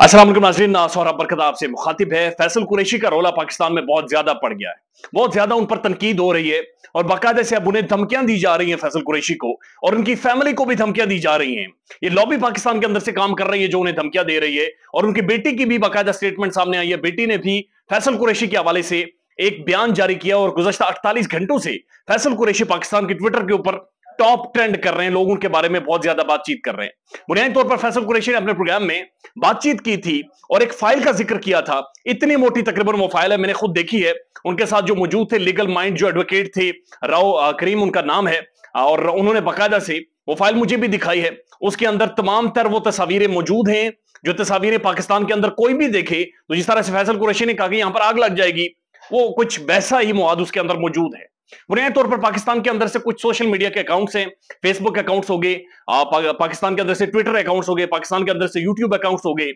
असलम नाजरीन सौरभ बरकत आपसे मुखातिब है फैसल कुरैशी का रोला पाकिस्तान में बहुत ज्यादा पड़ गया है बहुत ज्यादा उन पर तनकीद हो रही है और बाकायदे से अब उन्हें धमकियां दी जा रही हैं फैसल कुरैशी को और उनकी फैमिली को भी धमकियां दी जा रही हैं ये लॉबी पाकिस्तान के अंदर से काम कर रही है जो उन्हें धमकियां दे रही है और उनकी बेटी की भी बाकायदा स्टेटमेंट सामने आई है बेटी ने भी फैसल कुरैशी के हवाले से एक बयान जारी किया और गुजशत अड़तालीस घंटों से फैसल कुरैशी पाकिस्तान के ट्विटर के ऊपर टॉप ट्रेंड कर रहे हैं लोग उनके बारे में बहुत ज्यादा बातचीत कर रहे हैं बुनियादी तौर पर फैसल कुरेशी ने अपने प्रोग्राम में बातचीत की थी और एक फाइल का जिक्र किया था इतनी मोटी तकरीबन वो फाइल है मैंने खुद देखी है उनके साथ जो मौजूद थे लीगल माइंड जो एडवोकेट थे राव करीम उनका नाम है और उन्होंने बाकायदा से वो फाइल मुझे भी दिखाई है उसके अंदर तमाम तर वो तस्वीरें मौजूद हैं जो तस्वीरें पाकिस्तान के अंदर कोई भी देखे तो जिस तरह से फैसल कुरेशी ने कहा कि यहां पर आग लग जाएगी वो कुछ वैसा ही मवाद उसके अंदर मौजूद है बुनियादी तौर पर पाकिस्तान के अंदर से कुछ सोशल मीडिया के अकाउंट्स हैं फेसबुक अकाउंट्स हो गए पा, पाकिस्तान के अंदर से ट्विटर अकाउंट्स हो गए पाकिस्तान के अंदर से यूट्यूब अकाउंट्स हो गए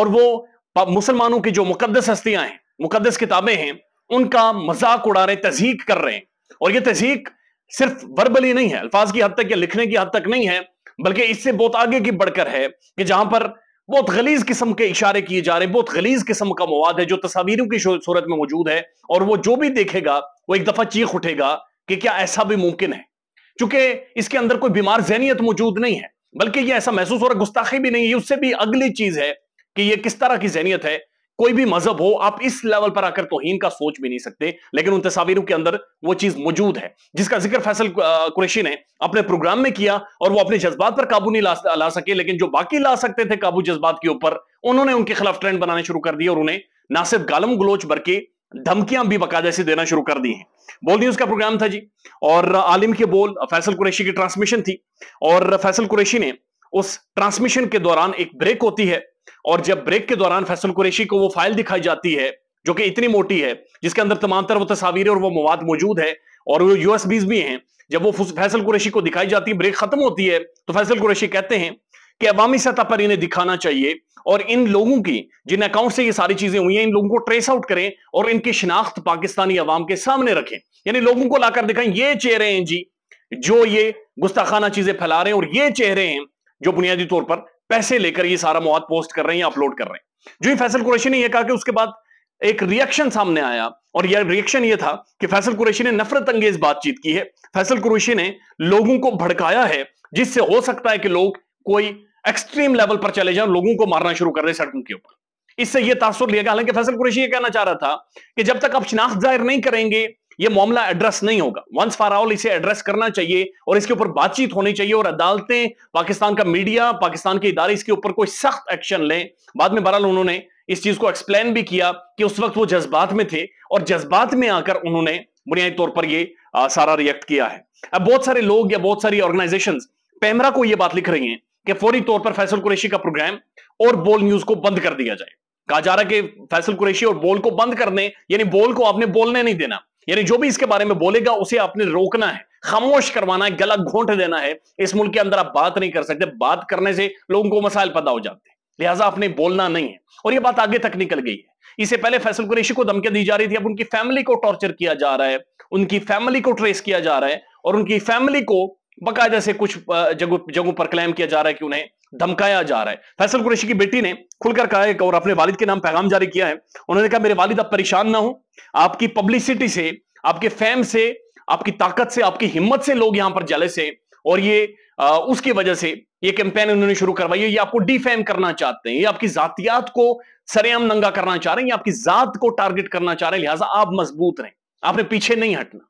और वो मुसलमानों की जो मुकदस हस्तियां हैं मुकदस किताबें हैं उनका मजाक उड़ा रहे तजीक कर रहे हैं और ये तजीक सिर्फ वर्बली नहीं है अल्फाज की हद तक या लिखने की हद तक नहीं है बल्कि इससे बहुत आगे की बढ़कर है कि जहां पर बहुत गलीज किस्म के इशारे किए जा रहे हैं बहुत गलीज किस्म का मवाद है जो तस्वीरों की सूरत में मौजूद है और वो जो भी देखेगा वो एक दफा चीख उठेगा कि क्या ऐसा भी मुमकिन है चूंकि इसके अंदर कोई बीमार जहनीत मौजूद नहीं है बल्कि ये ऐसा महसूस हो रहा गुस्ताखी भी नहीं है उससे भी अगली चीज है कि ये किस तरह की जहनीत है कोई भी मजहब हो आप इस लेवल पर आकर तोहीन का सोच भी नहीं सकते लेकिन उन तस्वीरों के अंदर वो चीज मौजूद है जिसका जिक्र फैसल कुरेशी ने अपने प्रोग्राम में किया और वो अपने जज्बात पर काबू नहीं ला, ला सके लेकिन जो बाकी ला सकते थे काबू जज्बात के ऊपर उन्होंने उनके खिलाफ ट्रेंड बनाने शुरू कर दिया और उन्हें ना सिर्फ गालम गलोच बल्कि धमकियां भी बकायदा से देना शुरू कर दी हैं बोल न्यूज का प्रोग्राम था जी और आलिम के बोल फैसल कुरेशी की ट्रांसमिशन थी और फैसल कुरेशी ने उस ट्रांसमिशन के दौरान एक ब्रेक होती है और जब ब्रेक के दौरान फैसल कुरेशी को वो फाइल दिखाई जाती है जो कि इतनी मोटी है जिसके अंदर तमाम तरह वो तस्वीरें और वो मवाद मौजूद है और वो यूएसबीज भी हैं जब वो फैसल कुरेशी को दिखाई जाती है ब्रेक खत्म होती है तो फैसल कुरेशी कहते हैं कि अवामी सतह पर इन्हें दिखाना चाहिए और इन लोगों की जिन अकाउंट से ये सारी चीजें हुई हैं इन लोगों को ट्रेस आउट करें और इनकी शिनाख्त पाकिस्तानी अवाम के सामने रखें यानी लोगों को लाकर दिखाएं ये चेहरे हैं जी जो ये गुस्ताखाना चीजें फैला रहे हैं और ये चेहरे हैं जो बुनियादी तौर पर पैसे लेकर ये सारा मवाद पोस्ट कर रहे हैं या अपलोड कर रहे हैं जो फैसल कुरैशी ने यह कहा कि उसके बाद एक रिएक्शन सामने आया और यह रिएक्शन यह था कि फैसल कुरैशी ने नफरत अंगेज बातचीत की है फैसल कुरैशी ने लोगों को भड़काया है जिससे हो सकता है कि लोग कोई एक्सट्रीम लेवल पर चले जाए लोगों को मारना शुरू कर रहे सड़कों के ऊपर इससे यह तासुर लिया गया हालांकि फैसल कुरैशी यह कहना चाह रहा था कि जब तक आप शिनाख्त जाहिर नहीं करेंगे ये मामला एड्रेस नहीं होगा वंस फॉर ऑल इसे एड्रेस करना चाहिए और इसके ऊपर बातचीत होनी चाहिए और अदालतें पाकिस्तान का मीडिया पाकिस्तान के इदारे इसके ऊपर कोई सख्त एक्शन लें बाद में बहरहाल उन्होंने इस चीज को एक्सप्लेन भी किया कि उस वक्त वो जज्बात में थे और जज्बात में आकर उन्होंने बुनियादी तौर पर यह सारा रिएक्ट किया है अब बहुत सारे लोग या बहुत सारी ऑर्गेनाइजेशन पैमरा को यह बात लिख रही है कि फौरी तौर पर फैसल कुरेशी का प्रोग्राम और बोल न्यूज को बंद कर दिया जाए कहा जा रहा है कि फैसल कुरेशी और बोल को बंद कर दें यानी बोल को आपने बोलने नहीं देना यानी जो भी इसके बारे में बोलेगा उसे आपने रोकना है खामोश करवाना है गला घोंट देना है इस मुल्क के अंदर आप बात नहीं कर सकते बात करने से लोगों को मसाइल पैदा हो जाते हैं लिहाजा आपने बोलना नहीं है और यह बात आगे तक निकल गई है इससे पहले फैसल कुरेशी को धमकी दी जा रही थी अब उनकी फैमिली को टॉर्चर किया जा रहा है उनकी फैमिली को ट्रेस किया जा रहा है और उनकी फैमिली को बाकायदा से कुछ जगहों जगहों पर क्लेम किया जा रहा है कि उन्हें धमकाया जा रहा है फैसल कुरैशी की बेटी ने खुलकर कहा है और अपने वालिद के नाम पैगाम जारी किया है उन्होंने कहा मेरे वालिद आप परेशान ना हो आपकी पब्लिसिटी से आपके फैम से आपकी ताकत से आपकी हिम्मत से लोग यहां पर जले से और ये आ, उसकी वजह से ये कैंपेन उन्होंने शुरू करवाई है ये आपको डिफेम करना चाहते हैं ये आपकी जातियात को सरेआम नंगा करना चाह रहे हैं ये आपकी जात को टारगेट करना चाह रहे हैं लिहाजा आप मजबूत रहें आपने पीछे नहीं हटना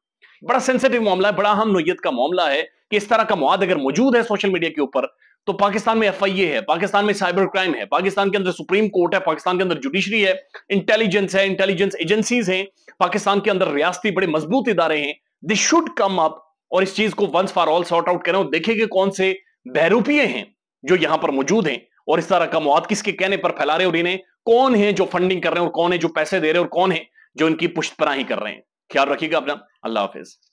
बड़ा सेंसिटिव मामला है बड़ा अहम नोयत का मामला है कि इस तरह का मवाद अगर मौजूद है सोशल मीडिया के ऊपर तो पाकिस्तान में एफ है पाकिस्तान में साइबर क्राइम है पाकिस्तान के अंदर सुप्रीम कोर्ट है पाकिस्तान के अंदर जुडिशरी है इंटेलिजेंस है इंटेलिजेंस एजेंसीज हैं पाकिस्तान के अंदर रियासती बड़े मजबूत इदारे हैं दिस शुड कम अप और इस चीज को once for all sort out करें और कि कौन से बहरूपीय हैं जो यहां पर मौजूद हैं और इस तरह का मवाद किसके कहने पर फैला रहे और इन्हें कौन है जो फंडिंग कर रहे हैं और कौन है जो पैसे दे रहे हैं और कौन है जो इनकी पुष्ट पराही कर रहे हैं ख्याल रखिएगा अपना अल्लाह हाफिज